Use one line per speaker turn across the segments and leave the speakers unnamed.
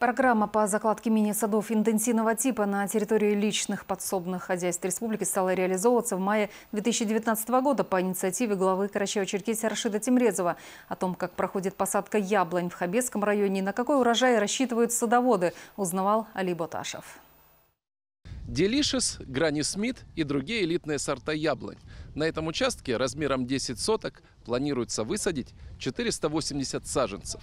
Программа по закладке мини-садов интенсивного типа на территории личных подсобных хозяйств республики стала реализовываться в мае 2019 года по инициативе главы Карачаево-Черкесии Рашида Тимрезова. О том, как проходит посадка яблонь в Хабецком районе и на какой урожай рассчитывают садоводы, узнавал Али Боташев. Делишес, Грани Смит и другие элитные сорта яблонь. На этом участке размером 10 соток планируется высадить 480 саженцев.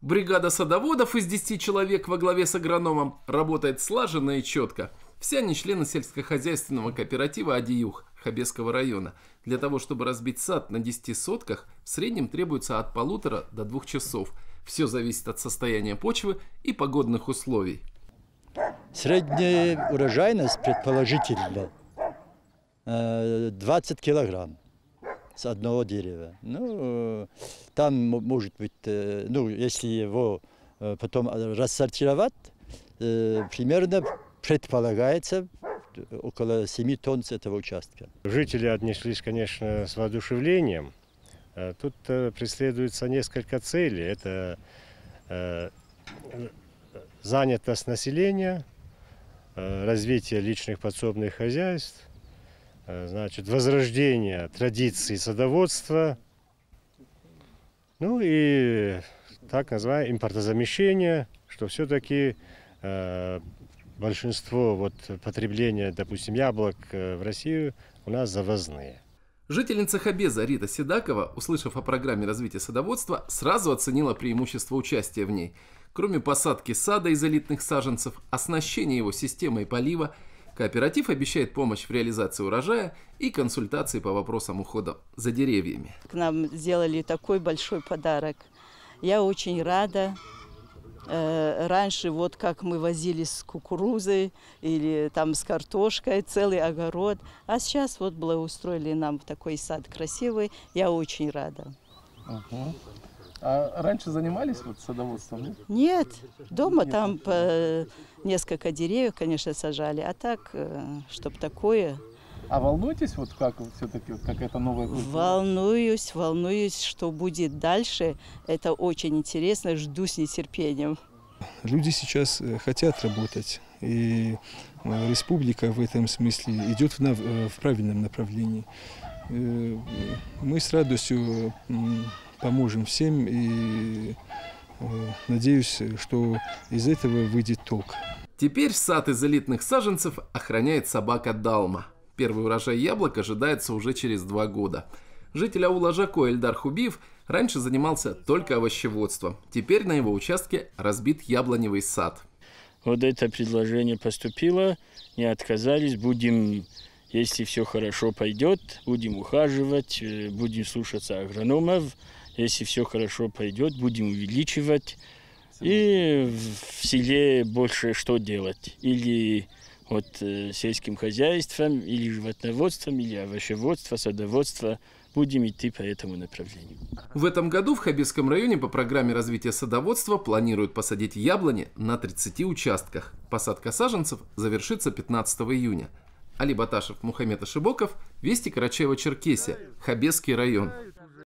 Бригада садоводов из 10 человек во главе с агрономом работает слаженно и четко. Все они члены сельскохозяйственного кооператива «Адиюх» Хабесского района. Для того, чтобы разбить сад на 10 сотках, в среднем требуется от полутора до двух часов. Все зависит от состояния почвы и погодных условий.
Средняя урожайность предположительно 20 э, килограмм с одного дерева. Ну, э, там может быть, э, ну, если его э, потом рассортировать, примерно предполагается около 7 тонн с этого участка. Жители отнеслись, конечно, с воодушевлением. Тут преследуется несколько целей. Это занятость населения, развитие личных подсобных хозяйств, Э, значит, возрождение традиций садоводства, ну и так называемое импортозамещение, что все-таки э, большинство вот, потребления, допустим, яблок э, в Россию у нас завозные.
Жительница Хабеза Рита Седакова, услышав о программе развития садоводства, сразу оценила преимущество участия в ней. Кроме посадки сада из элитных саженцев, оснащения его системой полива – Кооператив обещает помощь в реализации урожая и консультации по вопросам ухода за деревьями.
К нам сделали такой большой подарок. Я очень рада. Э, раньше вот как мы возили с кукурузой или там с картошкой целый огород, а сейчас вот благоустроили нам такой сад красивый. Я очень рада.
Угу. А раньше занимались вот садоводством? Нет, нет
дома нет. там по несколько деревьев, конечно, сажали, а так, э, чтобы такое.
А волнуетесь вот как все-таки вот какая-то новая культура?
Волнуюсь, волнуюсь, что будет дальше. Это очень интересно, жду с нетерпением.
Люди сейчас э, хотят работать, и э, республика в этом смысле идет в, в правильном направлении. Мы с радостью поможем всем и э, надеюсь, что из этого выйдет толк.
Теперь сад из элитных саженцев охраняет собака Далма. Первый урожай яблок ожидается уже через два года. Житель аула Жако Эльдар Хубиев раньше занимался только овощеводством. Теперь на его участке разбит яблоневый сад. Вот это предложение поступило, не отказались, будем
если все хорошо пойдет, будем ухаживать, э, будем слушаться агрономов если все хорошо пойдет, будем увеличивать. И в селе больше что делать? Или вот э, сельским хозяйством, или животноводством, или овощеводство, садоводство – будем идти по этому направлению.
В этом году в Хабирском районе по программе развития садоводства планируют посадить яблони на 30 участках. Посадка саженцев завершится 15 июня. Али Баташев, Мухаммед Ашибоков, Вести Карачаева-Черкесия, Хабесский район.